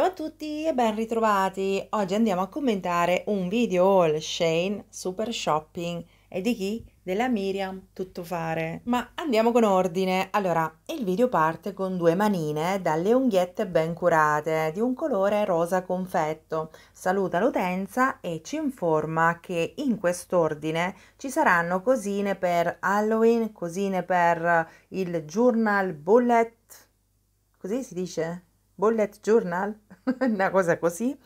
Ciao a tutti e ben ritrovati! Oggi andiamo a commentare un video haul Shane Super Shopping e di chi? Della Miriam Tuttofare. Ma andiamo con ordine. Allora, il video parte con due manine dalle unghiette ben curate di un colore rosa confetto. Saluta l'utenza e ci informa che in quest'ordine ci saranno cosine per Halloween, cosine per il journal bullet. Così si dice? bullet journal, una cosa così,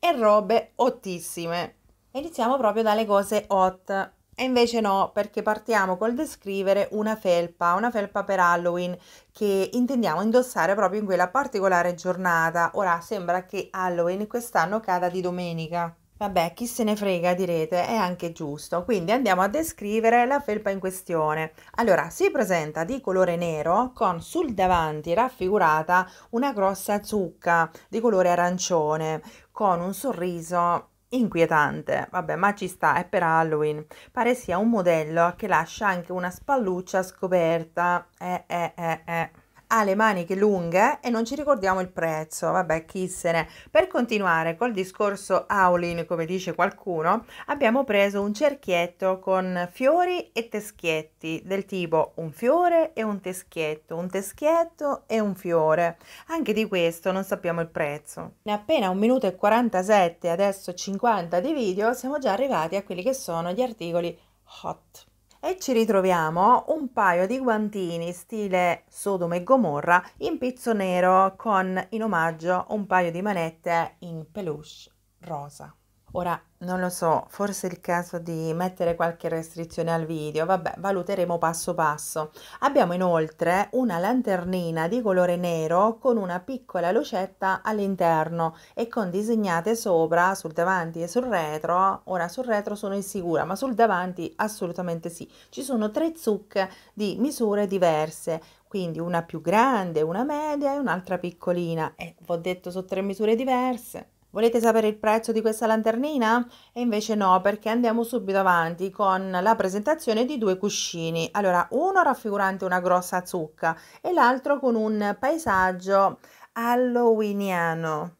e robe ottissime. Iniziamo proprio dalle cose hot. E invece no, perché partiamo col descrivere una felpa, una felpa per Halloween che intendiamo indossare proprio in quella particolare giornata. Ora sembra che Halloween quest'anno cada di domenica. Vabbè, chi se ne frega, direte, è anche giusto. Quindi andiamo a descrivere la felpa in questione. Allora, si presenta di colore nero con sul davanti raffigurata una grossa zucca di colore arancione con un sorriso inquietante. Vabbè, ma ci sta, è per Halloween. Pare sia un modello che lascia anche una spalluccia scoperta. Eh, eh, eh, eh ha le maniche lunghe e non ci ricordiamo il prezzo, vabbè chissene. Per continuare col discorso Aulin, come dice qualcuno, abbiamo preso un cerchietto con fiori e teschietti del tipo un fiore e un teschietto, un teschietto e un fiore. Anche di questo non sappiamo il prezzo. In appena un minuto e 47, adesso 50 di video, siamo già arrivati a quelli che sono gli articoli hot e ci ritroviamo un paio di guantini stile Sodome e Gomorra in pizzo nero con in omaggio un paio di manette in peluche rosa. Ora, non lo so, forse è il caso di mettere qualche restrizione al video, vabbè, valuteremo passo passo. Abbiamo inoltre una lanternina di colore nero con una piccola lucetta all'interno e con disegnate sopra, sul davanti e sul retro, ora sul retro sono insicura, ma sul davanti assolutamente sì. Ci sono tre zucche di misure diverse, quindi una più grande, una media e un'altra piccolina e eh, vi ho detto sono tre misure diverse Volete sapere il prezzo di questa lanternina? E invece no, perché andiamo subito avanti con la presentazione di due cuscini. Allora, uno raffigurante una grossa zucca e l'altro con un paesaggio halloweeniano.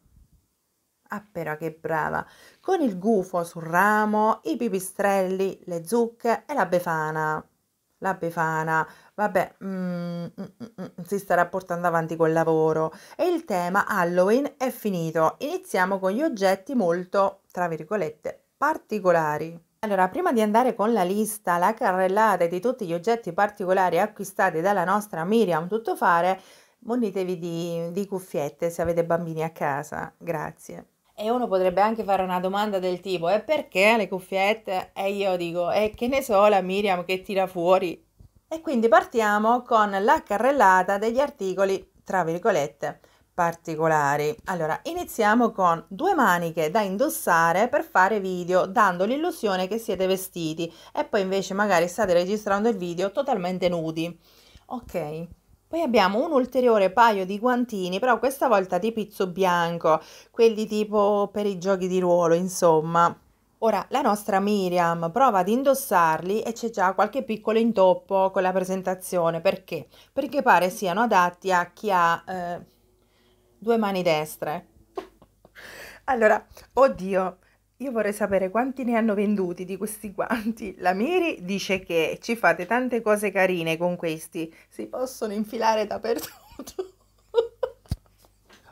Ah, però che brava! Con il gufo sul ramo, i pipistrelli, le zucche e la befana. La befana, vabbè, mm mm, mm, mm, mm, si starà portando avanti col lavoro. E il tema Halloween è finito. Iniziamo con gli oggetti molto, tra virgolette, particolari. Allora, prima di andare con la lista, la carrellata di tutti gli oggetti particolari acquistati dalla nostra Miriam Tuttofare, munitevi di, di cuffiette se avete bambini a casa. Grazie. E uno potrebbe anche fare una domanda del tipo: e perché le cuffiette? E io dico: e che ne so, la Miriam che tira fuori e quindi partiamo con la carrellata degli articoli, tra virgolette, particolari. Allora, iniziamo con due maniche da indossare per fare video, dando l'illusione che siete vestiti e poi invece magari state registrando il video totalmente nudi. Ok. Poi abbiamo un ulteriore paio di guantini, però questa volta di pizzo bianco, quelli tipo per i giochi di ruolo, insomma, Ora, la nostra Miriam prova ad indossarli e c'è già qualche piccolo intoppo con la presentazione. Perché? Perché pare siano adatti a chi ha eh, due mani destre. Allora, oddio, io vorrei sapere quanti ne hanno venduti di questi guanti. La Miri dice che ci fate tante cose carine con questi, si possono infilare dappertutto.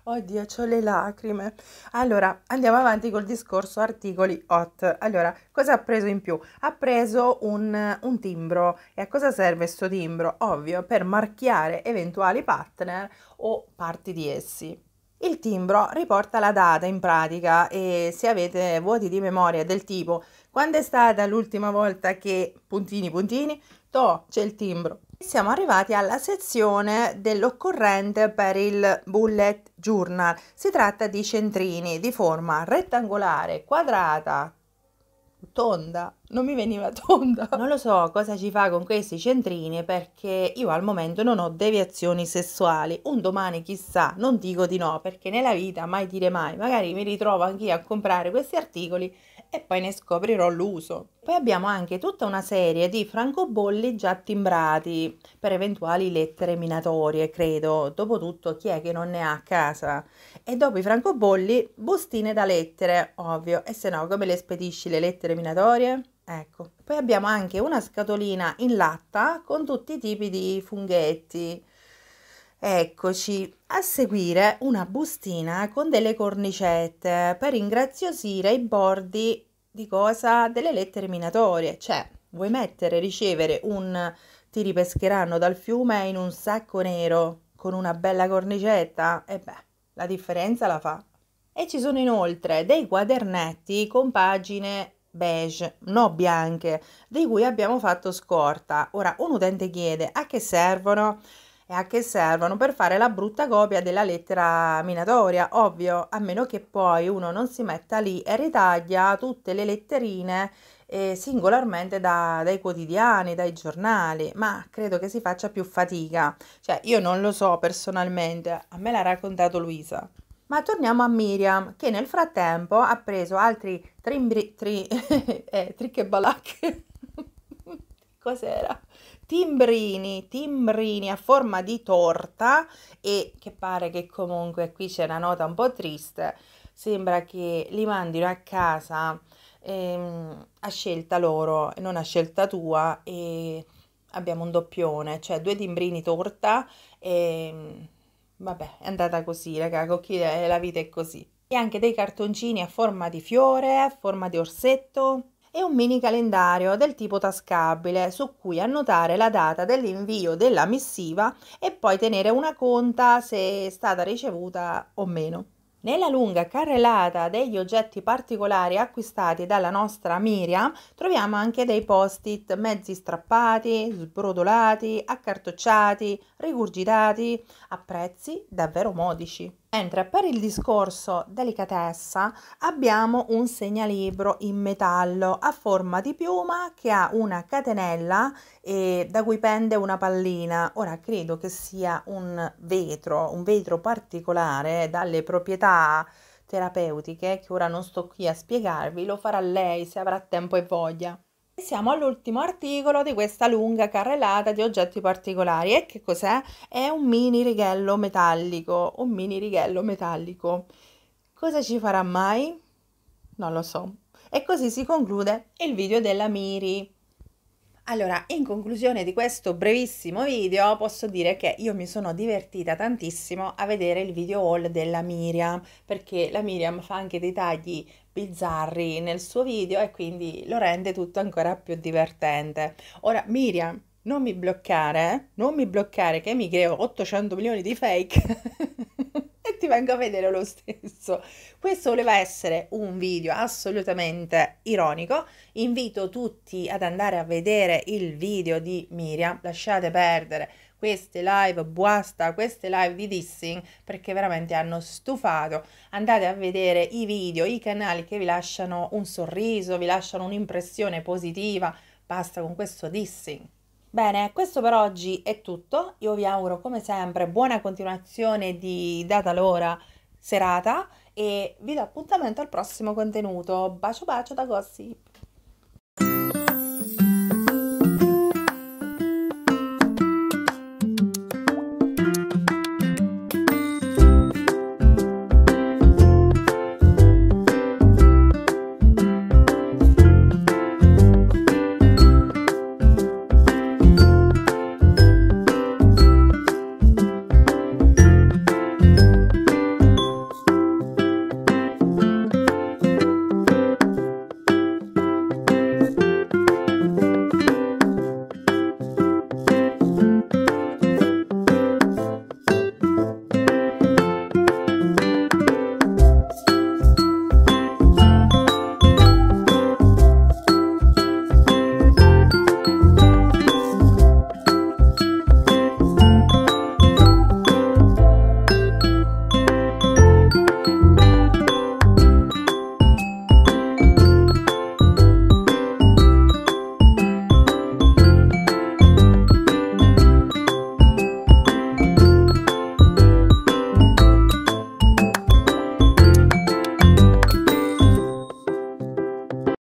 Oddio, ho le lacrime. Allora, andiamo avanti col discorso articoli hot. Allora, cosa ha preso in più? Ha preso un, un timbro. E a cosa serve questo timbro? Ovvio, per marchiare eventuali partner o parti di essi. Il timbro riporta la data in pratica e se avete vuoti di memoria del tipo quando è stata l'ultima volta che puntini puntini, to c'è il timbro, siamo arrivati alla sezione dell'occorrente per il bullet journal. Si tratta di centrini di forma rettangolare, quadrata, tonda non mi veniva tonda. Non lo so cosa ci fa con questi centrini perché io al momento non ho deviazioni sessuali. Un domani chissà, non dico di no perché nella vita mai dire mai, magari mi ritrovo anch'io a comprare questi articoli e poi ne scoprirò l'uso. Poi abbiamo anche tutta una serie di francobolli già timbrati per eventuali lettere minatorie, credo. Dopotutto chi è che non ne ha a casa? E dopo i francobolli, bustine da lettere, ovvio. E se no, come le spedisci le lettere minatorie? Ecco. Poi abbiamo anche una scatolina in latta con tutti i tipi di funghetti. Eccoci, a seguire una bustina con delle cornicette per ingraziosire i bordi di cosa? Delle lettere minatorie, cioè vuoi mettere, ricevere un ti ripescheranno dal fiume in un sacco nero con una bella cornicetta? E beh, la differenza la fa. E ci sono inoltre dei quadernetti con pagine beige, no bianche, di cui abbiamo fatto scorta. Ora, un utente chiede a che servono? E a che servono? Per fare la brutta copia della lettera minatoria, ovvio, a meno che poi uno non si metta lì e ritaglia tutte le letterine eh, singolarmente da, dai quotidiani, dai giornali, ma credo che si faccia più fatica. Cioè, io non lo so personalmente, a me l'ha raccontato Luisa. Ma torniamo a Miriam, che nel frattempo ha preso altri trimbri, tri, eh, e balacche. Cos'era? Timbrini, timbrini a forma di torta e che pare che comunque qui c'è una nota un po' triste. Sembra che li mandino a casa ehm, a scelta loro, non a scelta tua e abbiamo un doppione, cioè due timbrini torta e Vabbè, è andata così, raga, con chi la vita è così. E anche dei cartoncini a forma di fiore, a forma di orsetto e un mini calendario del tipo tascabile su cui annotare la data dell'invio della missiva e poi tenere una conta se è stata ricevuta o meno. Nella lunga carrellata degli oggetti particolari acquistati dalla nostra Miriam troviamo anche dei post-it mezzi strappati, sbrodolati, accartocciati, rigurgitati a prezzi davvero modici. Mentre per il discorso delicatezza abbiamo un segnalibro in metallo a forma di piuma che ha una catenella e da cui pende una pallina. Ora credo che sia un vetro, un vetro particolare dalle proprietà terapeutiche che ora non sto qui a spiegarvi, lo farà lei se avrà tempo e voglia. Siamo all'ultimo articolo di questa lunga carrellata di oggetti particolari e che cos'è? È un mini righello metallico, un mini righello metallico. Cosa ci farà mai? Non lo so. E così si conclude il video della Miri. Allora, in conclusione di questo brevissimo video posso dire che io mi sono divertita tantissimo a vedere il video haul della Miriam, perché la Miriam fa anche dei tagli bizzarri nel suo video e quindi lo rende tutto ancora più divertente. Ora, Miriam, non mi bloccare, eh? non mi bloccare che mi creo 800 milioni di fake. ti vengo a vedere lo stesso. Questo voleva essere un video assolutamente ironico. Invito tutti ad andare a vedere il video di Miriam. Lasciate perdere queste live buasta, queste live di dissing perché veramente hanno stufato. Andate a vedere i video, i canali che vi lasciano un sorriso, vi lasciano un'impressione positiva. Basta con questo dissing. Bene, questo per oggi è tutto. Io vi auguro come sempre buona continuazione di data l'ora serata e vi do appuntamento al prossimo contenuto. Bacio bacio da Gossip!